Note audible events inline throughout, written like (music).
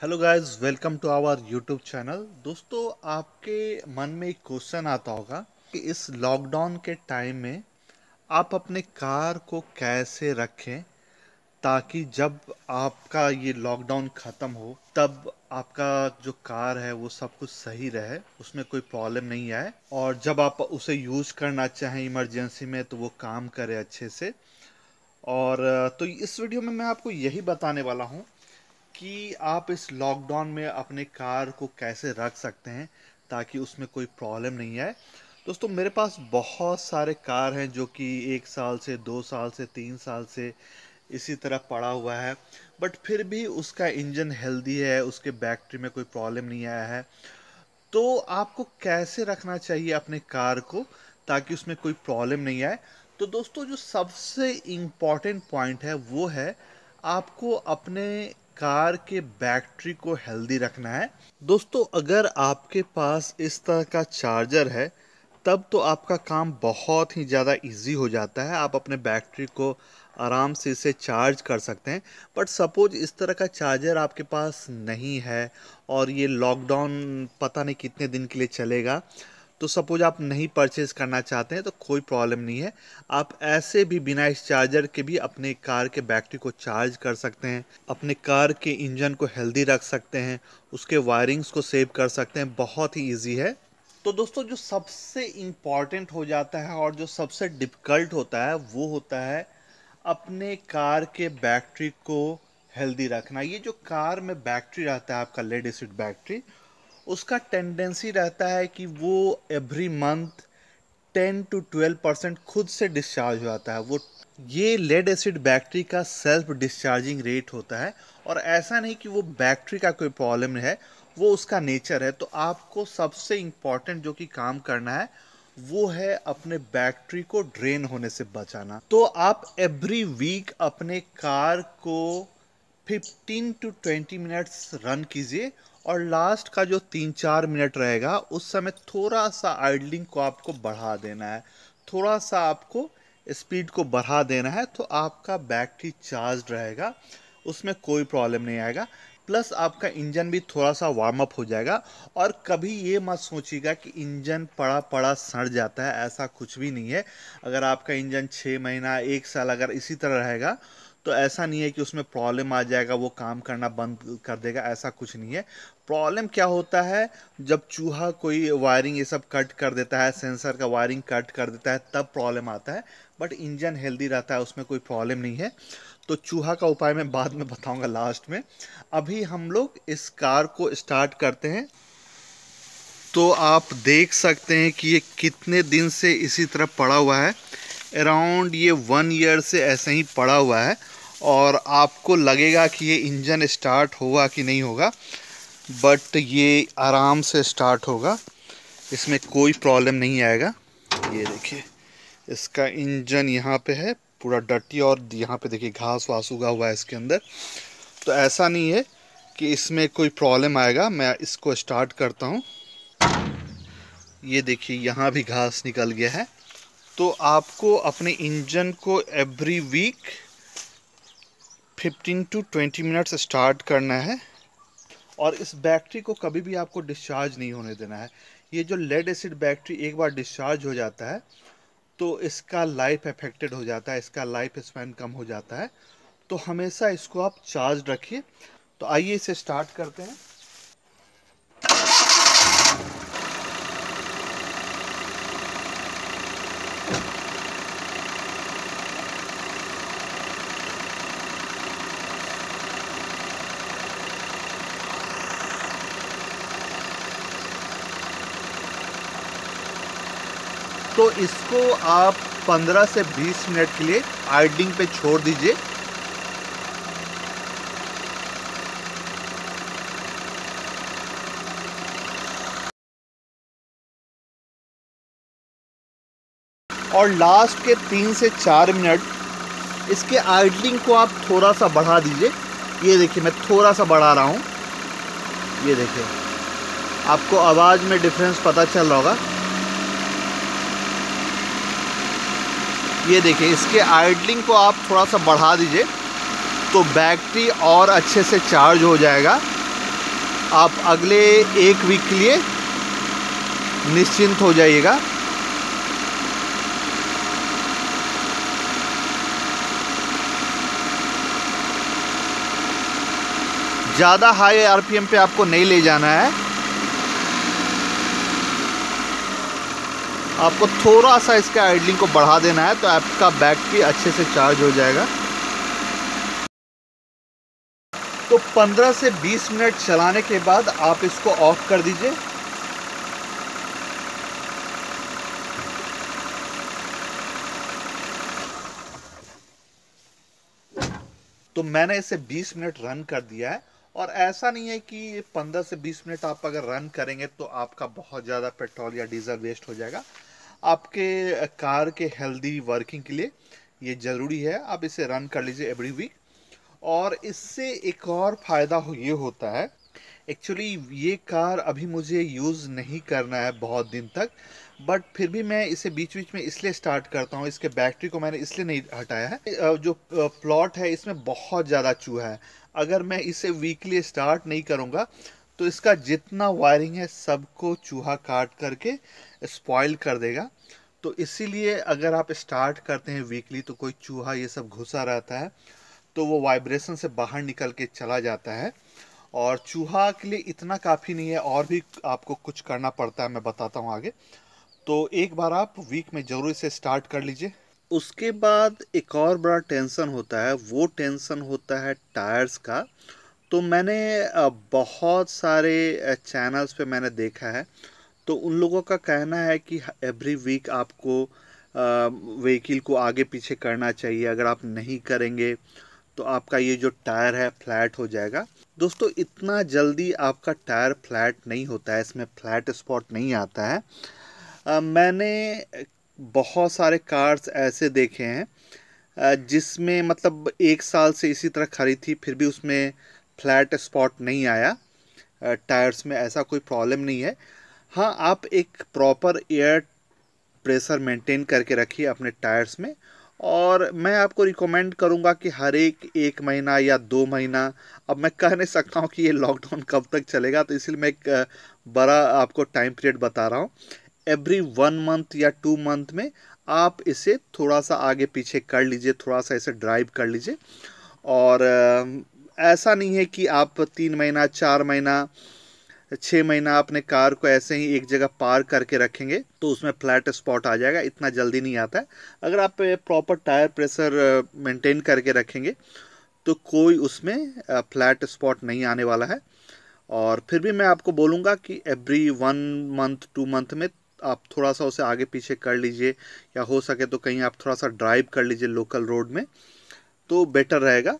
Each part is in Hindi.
hello guys welcome to our YouTube channel दोस्तों आपके मन में एक क्वेश्चन आता होगा कि इस लॉकडाउन के टाइम में आप अपने कार को कैसे रखें ताकि जब आपका ये लॉकडाउन ख़त्म हो तब आपका जो कार है वो सब कुछ सही रहे उसमें कोई प्रॉब्लम नहीं आए और जब आप उसे यूज़ करना चाहें इमरजेंसी में तो वो काम करे अच्छे से और तो इस वीडियो में मैं आपको यही बताने वाला हूँ कि आप इस लॉकडाउन में अपने कार को कैसे रख सकते हैं ताकि उसमें कोई प्रॉब्लम नहीं आए दोस्तों मेरे पास बहुत सारे कार हैं जो कि एक साल से दो साल से तीन साल से इसी तरह पड़ा हुआ है बट फिर भी उसका इंजन हेल्दी है उसके बैटरी में कोई प्रॉब्लम नहीं आया है तो आपको कैसे रखना चाहिए अपने कार को ताकि उसमें कोई प्रॉब्लम नहीं आए तो दोस्तों जो सबसे इम्पॉर्टेंट पॉइंट है वो है आपको अपने कार के बैटरी को हेल्दी रखना है दोस्तों अगर आपके पास इस तरह का चार्जर है तब तो आपका काम बहुत ही ज़्यादा इजी हो जाता है आप अपने बैटरी को आराम से इसे चार्ज कर सकते हैं बट सपोज इस तरह का चार्जर आपके पास नहीं है और ये लॉकडाउन पता नहीं कितने दिन के लिए चलेगा तो सपोज आप नहीं परचेज करना चाहते हैं तो कोई प्रॉब्लम नहीं है आप ऐसे भी बिना इस चार्जर के भी अपने कार के बैटरी को चार्ज कर सकते हैं अपने कार के इंजन को हेल्दी रख सकते हैं उसके वायरिंग्स को सेव कर सकते हैं बहुत ही ईजी है तो दोस्तों जो सबसे इम्पॉर्टेंट हो जाता है और जो सबसे डिफ़िकल्ट होता है वो होता है अपने कार के बैटरी को हेल्दी रखना ये जो कार में बैटरी रहता है आपका लेड एसिड बैटरी उसका टेंडेंसी रहता है कि वो every month ten to twelve percent खुद से डिस्चार्ज हो जाता है वो ये लेड एसिड बैटरी का सेल्फ डिस्चार्जिंग रेट होता है और ऐसा नहीं कि वो बैटरी का कोई प्रॉब्लम है वो उसका नेचर है तो आपको सबसे इम्पॉर्टेंट जो कि काम करना है वो है अपने बैटरी को ड्रेन होने से बचाना तो आप एवरी वीक अपने कार को 15 टू 20 मिनट्स रन कीजिए और लास्ट का जो तीन चार मिनट रहेगा उस समय थोड़ा सा आइडलिंग को आपको बढ़ा देना है थोड़ा सा आपको स्पीड को बढ़ा देना है तो आपका बैटरी चार्ज रहेगा उसमें कोई प्रॉब्लम नहीं आएगा प्लस आपका इंजन भी थोड़ा सा वार्म अप हो जाएगा और कभी ये मत सोचिएगा कि इंजन पड़ा पड़ा सड़ जाता है ऐसा कुछ भी नहीं है अगर आपका इंजन छः महीना एक साल अगर इसी तरह रहेगा तो ऐसा नहीं है कि उसमें प्रॉब्लम आ जाएगा वो काम करना बंद कर देगा ऐसा कुछ नहीं है प्रॉब्लम क्या होता है जब चूहा कोई वायरिंग ये सब कट कर देता है सेंसर का वायरिंग कट कर देता है तब प्रॉब्लम आता है बट इंजन हेल्दी रहता है उसमें कोई प्रॉब्लम नहीं है तो चूहा का उपाय मैं बाद में बताऊंगा लास्ट में अभी हम लोग इस कार को स्टार्ट करते हैं तो आप देख सकते हैं कि ये कितने दिन से इसी तरह पड़ा हुआ है अराउंड ये वन ईयर से ऐसे ही पड़ा हुआ है और आपको लगेगा कि ये इंजन स्टार्ट होगा कि नहीं होगा बट ये आराम से स्टार्ट होगा इसमें कोई प्रॉब्लम नहीं आएगा ये देखिए इसका इंजन यहाँ पे है पूरा डटी और यहाँ पे देखिए घास वास उगा हुआ है इसके अंदर तो ऐसा नहीं है कि इसमें कोई प्रॉब्लम आएगा मैं इसको स्टार्ट करता हूँ ये देखिए यहाँ भी घास निकल गया है तो आपको अपने इंजन को every week 15 to 20 minutes start करना है और इस बैटरी को कभी भी आपको डिस्चार्ज नहीं होने देना है ये जो लेड एसिड बैटरी एक बार डिस्चार्ज हो जाता है तो इसका लाइफ अफेक्टेड हो जाता है इसका लाइफ स्पैन कम हो जाता है तो हमेशा इसको आप चार्ज रखिए तो आइए इसे स्टार्ट करते हैं तो इसको आप 15 से 20 मिनट के लिए आइडिंग पे छोड़ दीजिए और लास्ट के तीन से चार मिनट इसके आइडलिंग को आप थोड़ा सा बढ़ा दीजिए ये देखिए मैं थोड़ा सा बढ़ा रहा हूँ ये देखिए आपको आवाज़ में डिफरेंस पता चल रहा होगा ये देखिए इसके आइडलिंग को आप थोड़ा सा बढ़ा दीजिए तो बैटरी और अच्छे से चार्ज हो जाएगा आप अगले एक वीक के लिए निश्चिंत हो जाइएगा ज़्यादा हाई आरपीएम पे आपको नहीं ले जाना है आपको थोड़ा सा इसके आइडलिंग को बढ़ा देना है तो आपका बैग भी अच्छे से चार्ज हो जाएगा तो 15 से 20 मिनट चलाने के बाद आप इसको ऑफ कर दीजिए तो मैंने इसे 20 मिनट रन कर दिया है और ऐसा नहीं है कि 15 से 20 मिनट आप अगर रन करेंगे तो आपका बहुत ज़्यादा पेट्रोल या डीजल वेस्ट हो जाएगा आपके कार के हेल्दी वर्किंग के लिए ये ज़रूरी है आप इसे रन कर लीजिए एवरी वीक और इससे एक और फ़ायदा हो ये होता है एक्चुअली ये कार अभी मुझे यूज़ नहीं करना है बहुत दिन तक बट फिर भी मैं इसे बीच बीच में इसलिए स्टार्ट करता हूँ इसके बैटरी को मैंने इसलिए नहीं हटाया है जो प्लॉट है इसमें बहुत ज़्यादा चूहा है अगर मैं इसे वीकली स्टार्ट नहीं करूँगा तो इसका जितना वायरिंग है सबको चूहा काट करके स्पॉइल कर देगा तो इसीलिए अगर आप स्टार्ट करते हैं वीकली तो कोई चूहा ये सब घुसा रहता है तो वो वाइब्रेशन से बाहर निकल के चला जाता है और चूहा के लिए इतना काफ़ी नहीं है और भी आपको कुछ करना पड़ता है मैं बताता हूँ आगे तो एक बार आप वीक में ज़रूर इसे स्टार्ट कर लीजिए उसके बाद एक और बड़ा टेंशन होता है वो टेंशन होता है टायर्स का तो मैंने बहुत सारे चैनल्स पे मैंने देखा है तो उन लोगों का कहना है कि एवरी वीक आपको व्हीकल को आगे पीछे करना चाहिए अगर आप नहीं करेंगे तो आपका ये जो टायर है फ्लैट हो जाएगा दोस्तों इतना जल्दी आपका टायर फ्लैट नहीं होता है इसमें फ्लैट स्पॉट नहीं आता है आ, मैंने बहुत सारे कार्स ऐसे देखे हैं जिसमें मतलब एक साल से इसी तरह खड़ी थी फिर भी उसमें फ्लैट स्पॉट नहीं आया टायर्स में ऐसा कोई प्रॉब्लम नहीं है हाँ आप एक प्रॉपर एयर प्रेशर मेंटेन करके रखिए अपने टायर्स में और मैं आपको रिकमेंड करूँगा कि हर एक एक महीना या दो महीना अब मैं कह नहीं सकता हूँ कि ये लॉकडाउन कब तक चलेगा तो इसलिए मैं एक बड़ा आपको टाइम पीरियड बता रहा हूँ एवरी वन मंथ या टू मंथ में आप इसे थोड़ा सा आगे पीछे कर लीजिए थोड़ा सा इसे ड्राइव कर लीजिए और ऐसा नहीं है कि आप तीन महीना चार महीना छः महीना आपने कार को ऐसे ही एक जगह पार करके रखेंगे तो उसमें फ्लैट स्पॉट आ जाएगा इतना जल्दी नहीं आता है अगर आप प्रॉपर टायर प्रेशर मेंटेन करके रखेंगे तो कोई उसमें फ्लैट स्पॉट नहीं आने वाला है और फिर भी मैं आपको बोलूँगा कि every one month two month में आप थोड़ा सा उसे आगे पीछे कर लीजिए या हो सके तो कहीं आप थोड़ा सा ड्राइव कर लीजिए लोकल रोड में तो बेटर रहेगा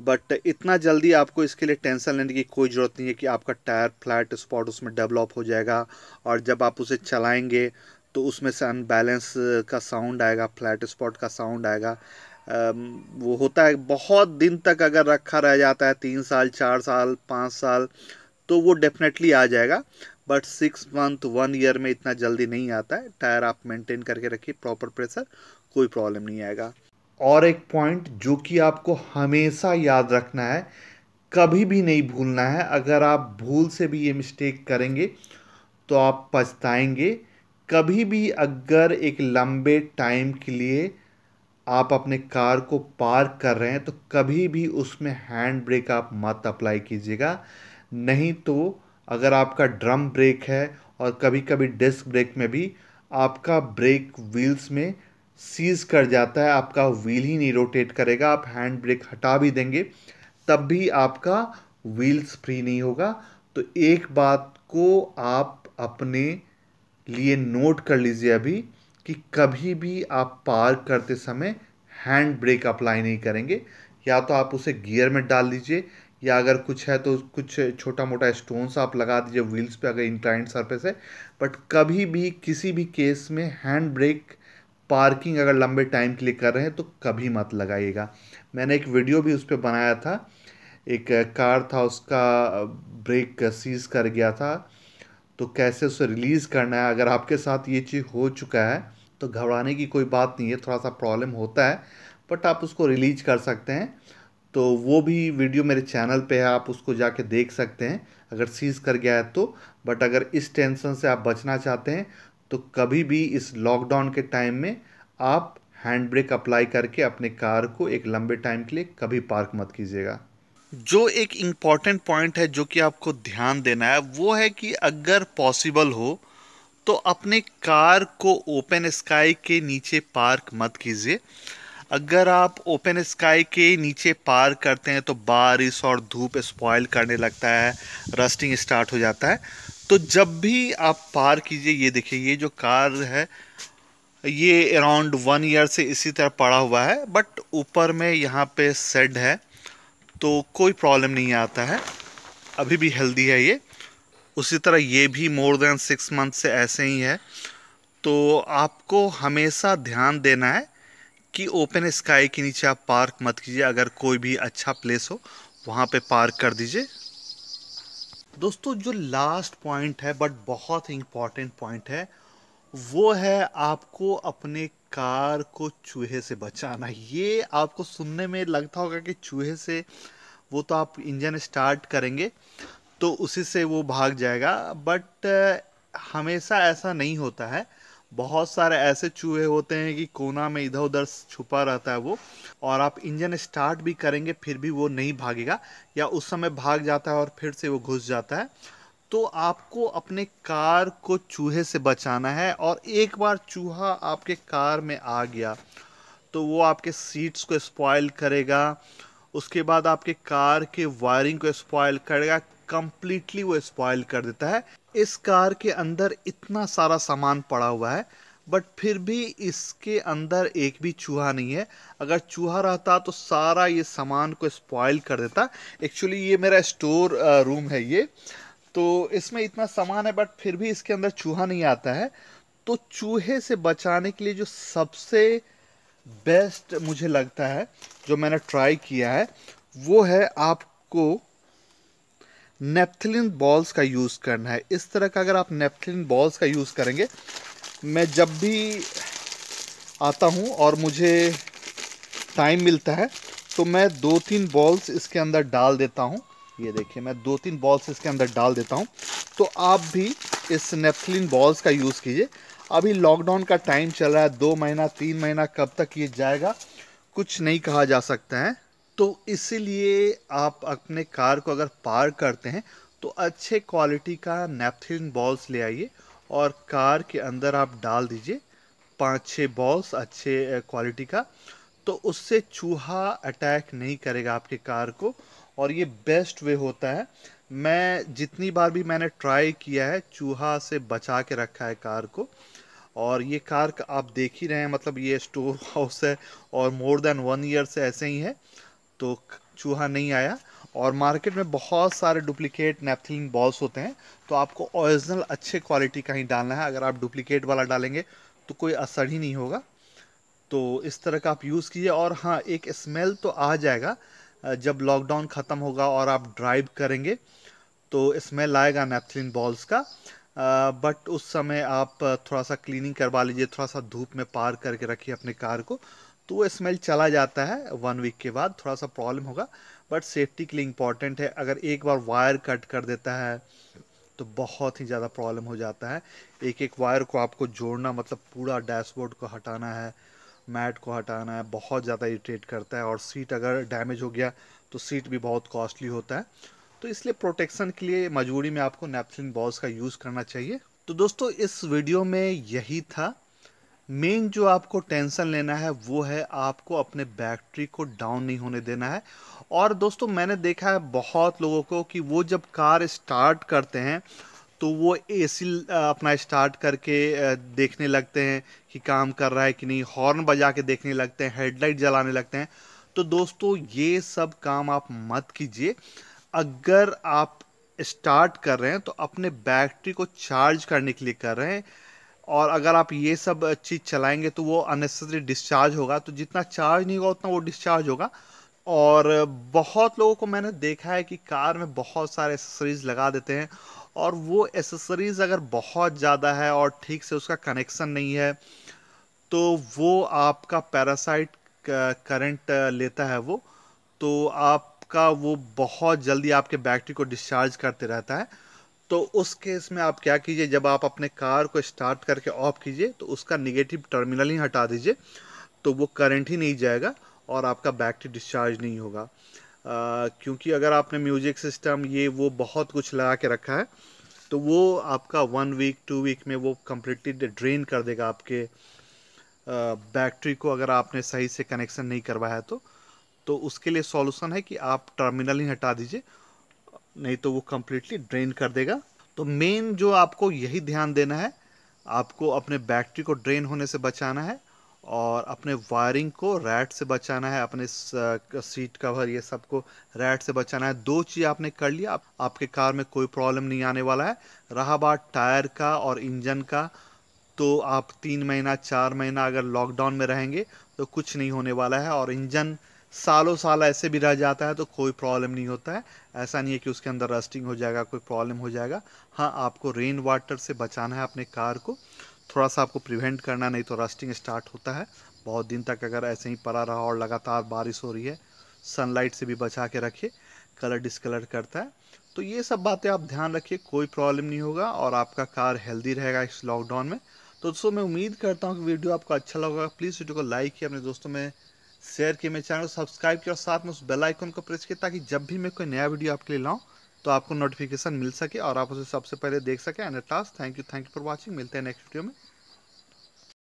बट इतना जल्दी आपको इसके लिए टेंशन लेने की कोई ज़रूरत नहीं है कि आपका टायर फ्लैट स्पॉट उसमें डेवलप हो जाएगा और जब आप उसे चलाएंगे तो उसमें से अनबैलेंस का साउंड आएगा फ्लैट स्पॉट का साउंड आएगा वो होता है बहुत दिन तक अगर रखा रह जाता है तीन साल चार साल पाँच साल तो वो डेफिनेटली आ जाएगा but six month one year में इतना जल्दी नहीं आता है टायर आप मेंटेन करके रखिए प्रॉपर प्रेशर कोई प्रॉब्लम नहीं आएगा और एक पॉइंट जो कि आपको हमेशा याद रखना है कभी भी नहीं भूलना है अगर आप भूल से भी ये मिस्टेक करेंगे तो आप पछताएंगे कभी भी अगर एक लंबे टाइम के लिए आप अपने कार को पार्क कर रहे हैं तो कभी भी उसमें हैंड ब्रेक आप मत अप्लाई कीजिएगा नहीं तो अगर आपका ड्रम ब्रेक है और कभी कभी डिस्क ब्रेक में भी आपका ब्रेक व्हील्स में सीज़ कर जाता है आपका व्हील ही नहीं रोटेट करेगा आप हैंड ब्रेक हटा भी देंगे तब भी आपका व्हील्स फ्री नहीं होगा तो एक बात को आप अपने लिए नोट कर लीजिए अभी कि कभी भी आप पार्क करते समय हैंड ब्रेक अप्लाई नहीं करेंगे या तो आप उसे गियर में डाल दीजिए या अगर कुछ है तो कुछ छोटा मोटा स्टोन्स आप लगा दीजिए व्हील्स पे अगर इंक्लाइंट सरफेस है बट कभी भी किसी भी केस में हैंड ब्रेक पार्किंग अगर लंबे टाइम के लिए कर रहे हैं तो कभी मत लगाइएगा मैंने एक वीडियो भी उस पर बनाया था एक कार था उसका ब्रेक सीज कर गया था तो कैसे उसे रिलीज़ करना है अगर आपके साथ ये चीज़ हो चुका है तो घबराने की कोई बात नहीं है थोड़ा सा प्रॉब्लम होता है बट आप उसको रिलीज कर सकते हैं तो वो भी वीडियो मेरे चैनल पे है आप उसको जाके देख सकते हैं अगर सीज़ कर गया है तो बट अगर इस टेंशन से आप बचना चाहते हैं तो कभी भी इस लॉकडाउन के टाइम में आप हैंड ब्रेक अप्लाई करके अपने कार को एक लंबे टाइम के लिए कभी पार्क मत कीजिएगा जो एक इम्पॉर्टेंट पॉइंट है जो कि आपको ध्यान देना है वो है कि अगर पॉसिबल हो तो अपने कार को ओपन स्काई के नीचे पार्क मत कीजिए अगर आप ओपन स्काई के नीचे पार्क करते हैं तो बारिश और धूप स्पॉइल करने लगता है रस्टिंग स्टार्ट हो जाता है तो जब भी आप पार कीजिए ये देखिए ये जो कार है ये अराउंड वन ईयर से इसी तरह पड़ा हुआ है बट ऊपर में यहाँ पे सेड है तो कोई प्रॉब्लम नहीं आता है अभी भी हेल्दी है ये उसी तरह ये भी मोर देन सिक्स मंथ से ऐसे ही है तो आपको हमेशा ध्यान देना है कि ओपन स्काई के नीचे आप पार्क मत कीजिए अगर कोई भी अच्छा प्लेस हो वहाँ पे पार्क कर दीजिए दोस्तों जो लास्ट पॉइंट है बट बहुत इम्पॉर्टेंट पॉइंट है वो है आपको अपने कार को चूहे से बचाना ये आपको सुनने में लगता होगा कि चूहे से वो तो आप इंजन स्टार्ट करेंगे तो उसी से वो भाग जाएगा बट हमेशा ऐसा नहीं होता है बहुत सारे ऐसे चूहे होते हैं कि कोना में इधर उधर छुपा रहता है वो और आप इंजन स्टार्ट भी करेंगे फिर भी वो नहीं भागेगा या उस समय भाग जाता है और फिर से वो घुस जाता है तो आपको अपने कार को चूहे से बचाना है और एक बार चूहा आपके कार में आ गया तो वो आपके सीट्स को स्पॉयल करेगा उसके बाद आपके कार के वायरिंग को स्पॉयल करेगा कम्प्लीटली वो स्पॉयल कर देता है इस कार के अंदर इतना सारा सामान पड़ा हुआ है बट फिर भी इसके अंदर एक भी चूहा नहीं है अगर चूहा रहता तो सारा ये सामान को स्पॉइल कर देता एक्चुअली ये मेरा स्टोर रूम है ये तो इसमें इतना सामान है बट फिर भी इसके अंदर चूहा नहीं आता है तो चूहे से बचाने के लिए जो सबसे बेस्ट मुझे लगता है जो मैंने ट्राई किया है वो है आपको नेपथलिन बॉल्स का यूज़ करना है इस तरह का अगर आप नेपथलिन बॉल्स का यूज़ करेंगे मैं जब भी आता हूँ और मुझे टाइम मिलता है तो मैं दो तीन बॉल्स इसके अंदर डाल देता हूँ ये देखिए मैं दो तीन बॉल्स इसके अंदर डाल देता हूँ तो आप भी इस नेपथलिन बॉल्स का यूज़ कीजिए अभी लॉकडाउन का टाइम चल रहा है दो महीना तीन महीना कब तक ये जाएगा कुछ नहीं कहा जा सकता है तो इसलिए आप अपने कार को अगर पार करते हैं तो अच्छे क्वालिटी का नेपथिन बॉल्स ले आइए और कार के अंदर आप डाल दीजिए पाँच छह बॉल्स अच्छे क्वालिटी का तो उससे चूहा अटैक नहीं करेगा आपके कार को और ये बेस्ट वे होता है मैं जितनी बार भी मैंने ट्राई किया है चूहा से बचा के रखा है कार को और ये कार का आप देख ही रहे हैं मतलब ये स्टोर हाउस (laughs) है और मोर देन वन ईयर से ऐसे ही है तो चूहा नहीं आया और मार्केट में बहुत सारे डुप्लीकेट नेपथिलिन बॉल्स होते हैं तो आपको ओरिजिनल अच्छे क्वालिटी का ही डालना है अगर आप डुप्लीकेट वाला डालेंगे तो कोई असर ही नहीं होगा तो इस तरह का आप यूज़ कीजिए और हाँ एक स्मेल तो आ जाएगा जब लॉकडाउन ख़त्म होगा और आप ड्राइव करेंगे तो स्मेल आएगा नेपथिलिन बॉल्स का बट उस समय आप थोड़ा सा क्लीनिंग करवा लीजिए थोड़ा सा धूप में पार करके रखिए अपने कार को तो वो स्मेल चला जाता है वन वीक के बाद थोड़ा सा प्रॉब्लम होगा बट सेफ्टी के लिए इम्पॉर्टेंट है अगर एक बार वायर कट कर देता है तो बहुत ही ज़्यादा प्रॉब्लम हो जाता है एक एक वायर को आपको जोड़ना मतलब पूरा डैशबोर्ड को हटाना है मैट को हटाना है बहुत ज़्यादा इरीटेट करता है और सीट अगर डैमेज हो गया तो सीट भी बहुत कॉस्टली होता है तो इसलिए प्रोटेक्शन के लिए मजबूरी में आपको नेपथलिन बॉल्स का यूज़ करना चाहिए तो दोस्तों इस वीडियो में यही था मेन जो आपको टेंशन लेना है वो है आपको अपने बैटरी को डाउन नहीं होने देना है और दोस्तों मैंने देखा है बहुत लोगों को कि वो जब कार स्टार्ट करते हैं तो वो एसी अपना स्टार्ट करके देखने लगते हैं कि काम कर रहा है कि नहीं हॉर्न बजा के देखने लगते हैं हेडलाइट जलाने लगते हैं तो दोस्तों ये सब काम आप मत कीजिए अगर आप स्टार्ट कर रहे हैं तो अपने बैटरी को चार्ज करने के लिए कर रहे हैं और अगर आप ये सब चीज़ चलाएंगे तो वो अननेसेसरी डिस्चार्ज होगा तो जितना चार्ज नहीं होगा उतना वो डिस्चार्ज होगा और बहुत लोगों को मैंने देखा है कि कार में बहुत सारे एसेसरीज़ लगा देते हैं और वो एसेसरीज़ अगर बहुत ज़्यादा है और ठीक से उसका कनेक्शन नहीं है तो वो आपका पैरासाइट करंट लेता है वो तो आपका वो बहुत जल्दी आपके बैटरी को डिस्चार्ज करते रहता है तो उस केस में आप क्या कीजिए जब आप अपने कार को स्टार्ट करके ऑफ कीजिए तो उसका निगेटिव टर्मिनल ही हटा दीजिए तो वो करंट ही नहीं जाएगा और आपका बैटरी डिस्चार्ज नहीं होगा आ, क्योंकि अगर आपने म्यूजिक सिस्टम ये वो बहुत कुछ लगा के रखा है तो वो आपका वन वीक टू वीक में वो कम्प्लीटली ड्रेन कर देगा आपके बैटरी को अगर आपने सही से कनेक्शन नहीं करवाया तो तो उसके लिए सॉल्यूशन है कि आप टर्मिनल ही हटा दीजिए नहीं तो वो कम्प्लीटली ड्रेन कर देगा तो मेन जो आपको यही ध्यान देना है आपको अपने बैटरी को ड्रेन होने से बचाना है और अपने वायरिंग को रैट से बचाना है अपने सीट कवर uh, ये सब को रैट से बचाना है दो चीज़ आपने कर लिया आप, आपके कार में कोई प्रॉब्लम नहीं आने वाला है रहा बात टायर का और इंजन का तो आप तीन महीना चार महीना अगर लॉकडाउन में रहेंगे तो कुछ नहीं होने वाला है और इंजन सालों साल ऐसे भी रह जाता है तो कोई प्रॉब्लम नहीं होता है ऐसा नहीं है कि उसके अंदर रस्टिंग हो जाएगा कोई प्रॉब्लम हो जाएगा हाँ आपको रेन वाटर से बचाना है अपने कार को थोड़ा सा आपको प्रिवेंट करना नहीं तो रस्टिंग स्टार्ट होता है बहुत दिन तक अगर ऐसे ही पड़ा रहा और लगातार बारिश हो रही है सनलाइट से भी बचा के रखिए कलर डिसकलर करता है तो ये सब बातें आप ध्यान रखिए कोई प्रॉब्लम नहीं होगा और आपका कार हेल्दी रहेगा इस लॉकडाउन में तो दोस्तों मैं उम्मीद करता हूँ कि वीडियो आपको अच्छा लगा प्लीज़ वीडियो को लाइक किया अपने दोस्तों में शेयर किए मेरे चैनल को सब्सक्राइब किया और साथ में उस बेल आइकन को प्रेस किया ताकि जब भी मैं कोई नया वीडियो आपके लिए लाऊं तो आपको नोटिफिकेशन मिल सके और आप उसे सबसे पहले देख सकें and last thank you thank you for watching मिलते हैं नेक्स्ट वीडियो में